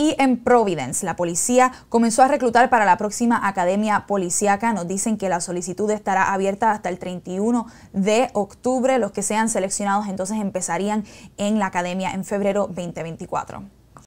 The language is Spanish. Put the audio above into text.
Y en Providence, la policía comenzó a reclutar para la próxima academia policíaca. Nos dicen que la solicitud estará abierta hasta el 31 de octubre. Los que sean seleccionados entonces empezarían en la academia en febrero 2024.